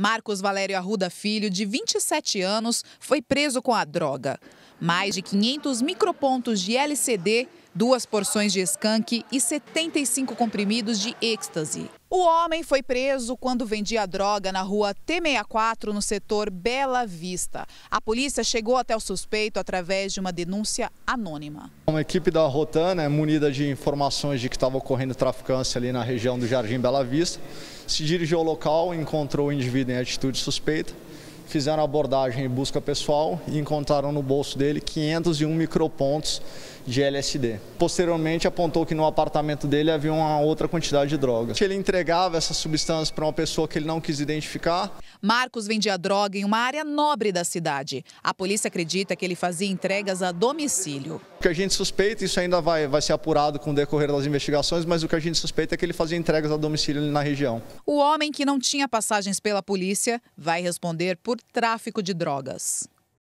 Marcos Valério Arruda Filho, de 27 anos, foi preso com a droga. Mais de 500 micropontos de LCD duas porções de skunk e 75 comprimidos de êxtase. O homem foi preso quando vendia droga na rua T64, no setor Bela Vista. A polícia chegou até o suspeito através de uma denúncia anônima. Uma equipe da Rotan, né, munida de informações de que estava ocorrendo traficância ali na região do Jardim Bela Vista, se dirigiu ao local, encontrou o indivíduo em atitude suspeita fizeram abordagem e busca pessoal e encontraram no bolso dele 501 micropontos de LSD. Posteriormente, apontou que no apartamento dele havia uma outra quantidade de drogas. Ele entregava essas substâncias para uma pessoa que ele não quis identificar. Marcos vendia droga em uma área nobre da cidade. A polícia acredita que ele fazia entregas a domicílio. O que a gente suspeita, isso ainda vai, vai ser apurado com o decorrer das investigações, mas o que a gente suspeita é que ele fazia entregas a domicílio na região. O homem que não tinha passagens pela polícia vai responder por tráfico de drogas.